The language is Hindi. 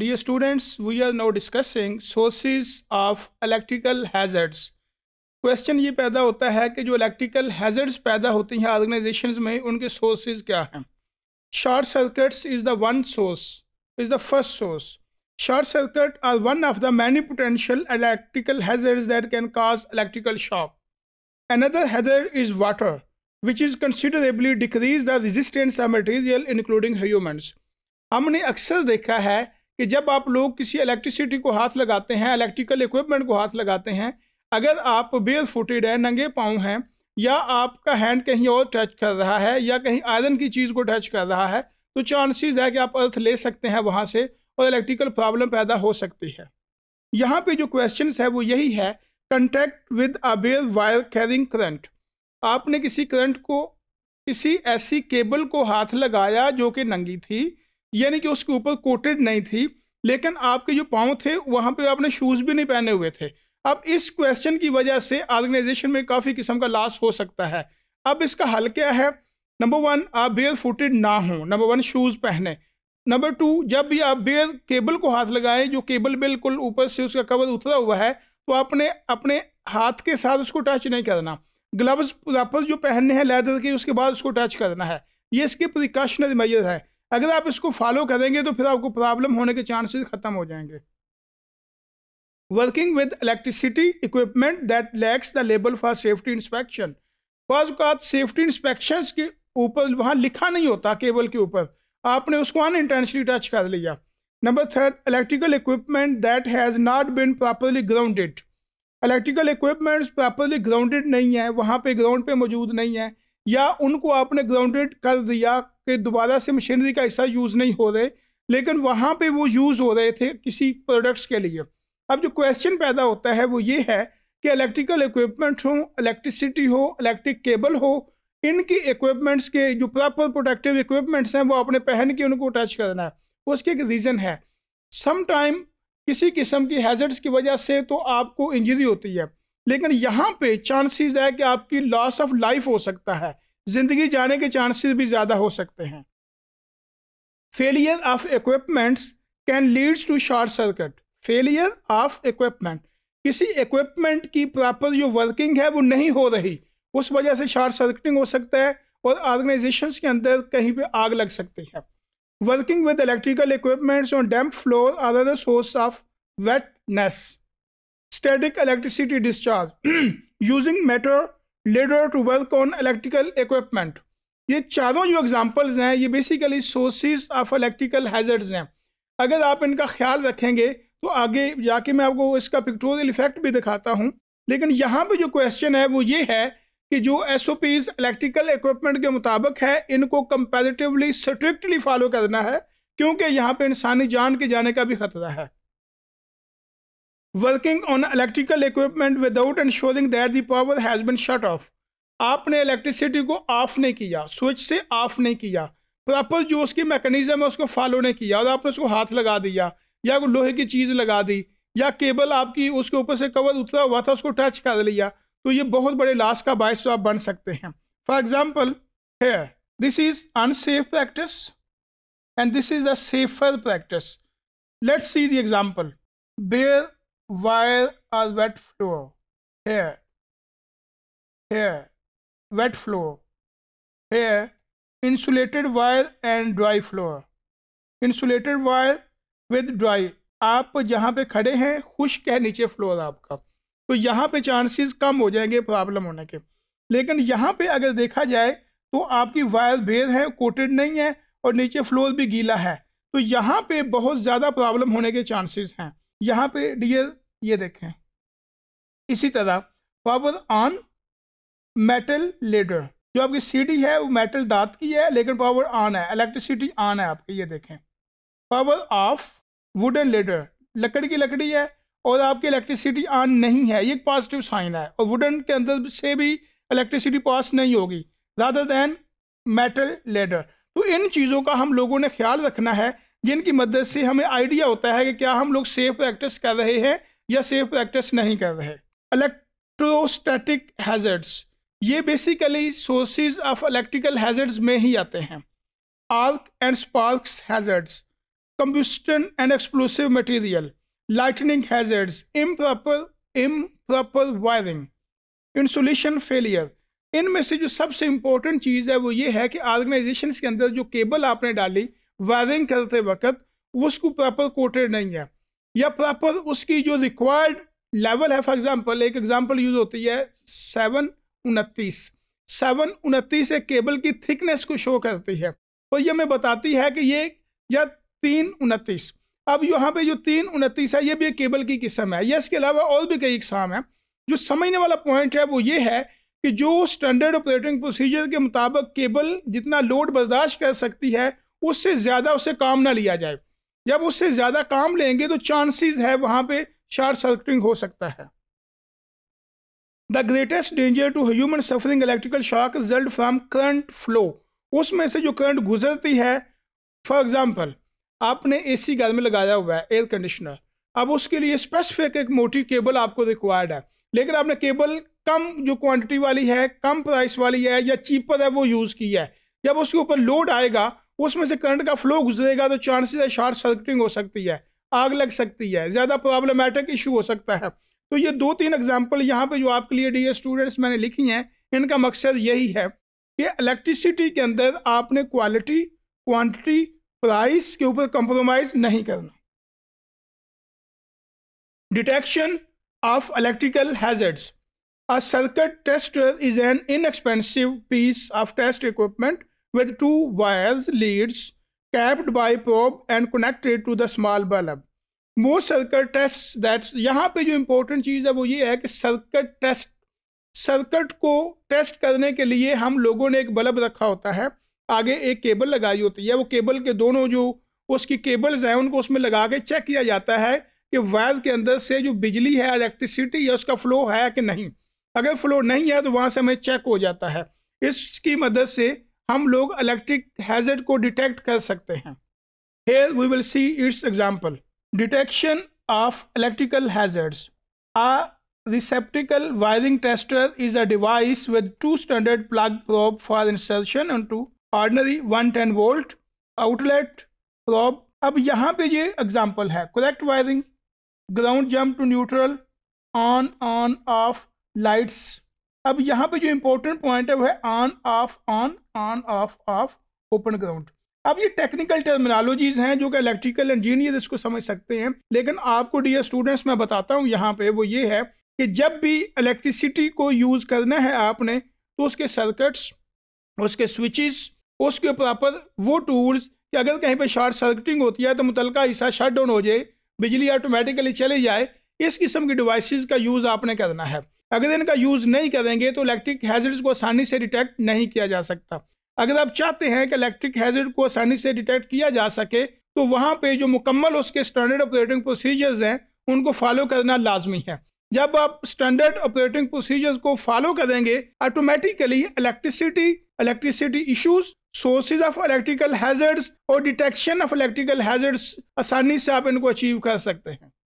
Dear students, we are now discussing sources of electrical hazards. Question: ये पैदा होता है कि जो electrical hazards पैदा होती हैं organisations में उनके sources क्या हैं Short circuits is the one source, is the first source. Short circuit are one of the many potential electrical hazards that can cause electrical shock. Another hazard is water, which is considerably decrease the resistance of material including humans. हमने अक्सर देखा है कि जब आप लोग किसी इलेक्ट्रिसिटी को हाथ लगाते हैं इलेक्ट्रिकल इक्विपमेंट को हाथ लगाते हैं अगर आप बेल फुटेड हैं नंगे पाँव हैं या आपका हैंड कहीं और टच कर रहा है या कहीं आयरन की चीज़ को टच कर रहा है तो चांसेस है कि आप अर्थ ले सकते हैं वहाँ से और इलेक्ट्रिकल प्रॉब्लम पैदा हो सकती है यहाँ पे जो क्वेश्चन है वो यही है contact with a bare wire carrying current आपने किसी करंट को किसी ऐसी केबल को हाथ लगाया जो कि नंगी थी यानी कि उसके ऊपर कोटेड नहीं थी लेकिन आपके जो पाँव थे वहाँ पर आपने शूज़ भी नहीं पहने हुए थे अब इस क्वेश्चन की वजह से ऑर्गेनाइजेशन में काफ़ी किस्म का लॉस हो सकता है अब इसका हल क्या है नंबर वन आप बेयर फुटेड ना हो नंबर वन शूज़ पहने नंबर टू जब भी आप बेयर केबल को हाथ लगाएं जो केबल बिल्कुल ऊपर से उसका कवर उतरा हुआ है तो आपने अपने हाथ के साथ उसको टच नहीं करना ग्लव्स प्रॉपर जो पहनने हैं लेदर के उसके बाद उसको टच करना है ये इसके प्रिकॉशनरी मेजर हैं अगर आप इसको फॉलो करेंगे तो फिर आपको प्रॉब्लम होने के चांसेस ख़त्म हो जाएंगे working with electricity equipment that lacks the label for safety inspection बाज़ सेफ्टी इंस्पेक्शन के ऊपर वहाँ लिखा नहीं होता केबल के ऊपर आपने उसको अन इंटेंशली टच कर लिया number third electrical equipment that has not been properly grounded electrical equipments properly grounded नहीं है वहाँ पे ग्राउंड पे मौजूद नहीं है या उनको आपने ग्राउंडेड कर दिया कि दोबारा से मशीनरी का हिस्सा यूज़ नहीं हो रहे लेकिन वहाँ पे वो यूज़ हो रहे थे किसी प्रोडक्ट्स के लिए अब जो क्वेश्चन पैदा होता है वो ये है कि इलेक्ट्रिकल इक्विपमेंट हो इलेक्ट्रिसिटी हो इलेक्ट्रिक केबल हो इनकी इक्विपमेंट्स के जो प्रॉपर प्रोटेक्टिव इक्विपमेंट्स हैं वो अपने पहन के उनको टच करना है उसके एक रीज़न है समटाइम किसी किस्म की हैजर्ड्स की वजह से तो आपको इंजरी होती है लेकिन यहाँ पे चांसेस है कि आपकी लॉस ऑफ लाइफ हो सकता है जिंदगी जाने के चांसेस भी ज़्यादा हो सकते हैं failure of equipments can leads to short circuit failure of equipment किसी इक्विपमेंट की प्रॉपर जो वर्किंग है वो नहीं हो रही उस वजह से शॉर्ट सर्किटिंग हो सकता है और ऑर्गेनाइजेशंस के अंदर कहीं पे आग लग सकती है working with electrical equipments on damp floor or other source of wetness static electricity discharge using metal ladder to work on electrical equipment ये चारों जो एग्जांपल्स हैं ये basically sources of electrical hazards हैं अगर आप इनका ख्याल रखेंगे तो आगे जाके मैं आपको इसका पिक्टोरियल इफेक्ट भी दिखाता हूँ लेकिन यहाँ पर जो क्वेश्चन है वो ये है कि जो S O Ps electrical equipment के मुताबिक है इनको कंपेरेटिवली स्ट्रिक्टली फॉलो करना है क्योंकि यहाँ पे इंसानी जान के जाने का भी खतरा है working on electrical equipment without ensuring that the power has been shut off आपने इलेक्ट्रिसिटी को ऑफ नहीं किया स्विच से ऑफ नहीं किया प्रॉपर जो उसकी मैकेनिज्म है उसको फॉलो नहीं किया और आपने उसको हाथ लगा दिया या लोहे की चीज़ लगा दी या केबल आपकी उसके ऊपर से कवर उतरा हुआ था उसको टच कर लिया तो ये बहुत बड़े लाश का बायस आप बन सकते हैं फॉर एग्जाम्पल है this is unsafe practice and this is a safer practice let's see the example bare while a wet floor here here wet floor here insulated wire and dry floor insulated wire with dry आप जहाँ पे खड़े हैं खुश्क है नीचे फ्लोर आपका तो यहाँ पे चांसेस कम हो जाएंगे प्रॉब्लम होने के लेकिन यहाँ पे अगर देखा जाए तो आपकी वायर बेर है कोटेड नहीं है और नीचे फ्लोर भी गीला है तो यहाँ पे बहुत ज़्यादा प्रॉब्लम होने के चांसेस हैं यहाँ पे डियर ये देखें इसी तरह पावर ऑन मेटल लेडर जो आपकी सीटी है वो मेटल दांत की है लेकिन पावर ऑन है इलेक्ट्रिसिटी ऑन है आपकी ये देखें पावर ऑफ वुडन लेडर लकड़ी की लकड़ी है और आपकी इलेक्ट्रिसिटी ऑन नहीं है ये एक पॉजिटिव साइन है और वुडन के अंदर से भी इलेक्ट्रिसिटी पास नहीं होगी रादर दैन मेटल लेडर तो इन चीज़ों का हम लोगों ने ख्याल रखना है जिनकी मदद से हमें आइडिया होता है कि क्या हम लोग सेफ प्रैक्टिस कर रहे हैं या सेफ प्रैक्टिस नहीं कर रहे इलेक्ट्रोस्टैटिक हैजर्ड्स ये basically sources of electrical hazards में ही आते हैं arc and sparks hazards combustion and explosive material lightning hazards improper improper wiring insulation failure इनमें से जो सबसे इम्पोर्टेंट चीज़ है वो ये है कि ऑर्गेनाइजेशन के अंदर जो केबल आपने डाली वायरिंग करते वक्त उसको प्रॉपर कोटेड नहीं है या प्रॉपर उसकी जो रिक्वायर्ड लेवल है फॉर एग्जांपल एक एग्जांपल यूज होती है सेवन उनतीस सेवन उनतीस एक केबल की थिकनेस को शो करती है और तो ये हमें बताती है कि ये या तीन उनतीस अब यहाँ पे जो तीन उनतीस है ये भी एक केबल की किस्म है या इसके अलावा और भी कई इकसाम हैं जो समझने वाला पॉइंट है वो ये है कि जो स्टैंडर्ड ऑपरेटिंग प्रोसीजर के मुताबिक केबल जितना लोड बर्दाश्त कर सकती है उससे ज़्यादा उसे काम ना लिया जाए जब उससे ज़्यादा काम लेंगे तो चांसेस है वहाँ पे शार्ट सर्किटिंग हो सकता है the greatest danger to human suffering electrical shock result from current flow उसमें से जो करंट गुजरती है फॉर एग्जाम्पल आपने ए सी घर में लगाया हुआ है एयर कंडीशनर अब उसके लिए स्पेसिफिक एक मोटी केबल आपको रिक्वायर्ड है लेकिन आपने केबल कम जो क्वांटिटी वाली है कम प्राइस वाली है या चीपर है वो यूज़ की है जब उसके ऊपर लोड आएगा उसमें से करंट का फ्लो गुजरेगा तो चांसेस है शॉर्ट सर्किटिंग हो सकती है आग लग सकती है ज़्यादा प्रॉब्लमेटिक इशू हो सकता है तो ये दो तीन एग्जाम्पल यहाँ पे जो आपके लिए डी स्टूडेंट्स मैंने लिखी हैं इनका मकसद यही है कि इलेक्ट्रिसिटी के अंदर आपने क्वालिटी क्वान्टिटी प्राइस के ऊपर कंप्रोमाइज़ नहीं करना detection of electrical hazards a circuit tester is an inexpensive piece of test equipment with two wires leads capped by probe and connected to the small bulb. Most circuit test that's यहाँ पे जो इम्पोर्टेंट चीज़ है वो ये है कि सर्किट टेस्ट सर्कट को टेस्ट करने के लिए हम लोगों ने एक बल्ब रखा होता है आगे एक केबल लगाई होती है वो केबल के दोनों जो उसकी केबल्स हैं उनको उसमें लगा के चेक किया जाता है कि वायर के अंदर से जो बिजली है इलेक्ट्रिसिटी है उसका फ्लो है कि नहीं अगर फ्लो नहीं है तो वहाँ से हमें चेक हो जाता है इसकी मदद से हम लोग इलेक्ट्रिक हैजर्ड को डिटेक्ट कर सकते हैं here we will see its example detection of electrical hazards a tester is a device with two standard plug probe for probe for two ordinary one ten volt outlet probe अब यहाँ पे ये एग्जाम्पल है correct wiring ground jump to neutral on on off lights अब यहाँ पे जो इंपॉर्टेंट पॉइंट है वह है on off on on off off open ground अब ये टेक्निकल टर्मिनोलॉजीज हैं जो कि इलेक्ट्रिकल इंजीनियर इसको समझ सकते हैं लेकिन आपको डियर स्टूडेंट्स मैं बताता हूँ यहाँ पे वो ये है कि जब भी इलेक्ट्रिसिटी को यूज़ करना है आपने तो उसके सर्किट्स उसके स्विचेस उसके प्रॉपर वो टूल्स कि अगर कहीं पर शॉर्ट सर्किटिंग होती है तो मुतल हिस्सा शट डाउन हो जाए बिजली ऑटोमेटिकली चली जाए इस किस्म की डिवाइसेस का यूज़ आपने करना है अगर इनका यूज़ नहीं करेंगे तो इलेक्ट्रिक हैजर्ड्स को आसानी से डिटेक्ट नहीं किया जा सकता अगर आप चाहते हैं कि इलेक्ट्रिक हैजर्ड को आसानी से डिटेक्ट किया जा सके तो वहाँ पे जो मुकम्मल उसके स्टैंडर्ड ऑपरेटिंग प्रोसीजर्स हैं उनको फॉलो करना लाजमी है जब आप स्टैंडर्ड ऑपरेटिंग प्रोसीजर्स को फॉलो करेंगे automatically electricity electricity issues sources of electrical hazards और डिटेक्शन ऑफ इलेक्ट्रिकल हैजर्ड्स आसानी से आप इनको अचीव कर सकते हैं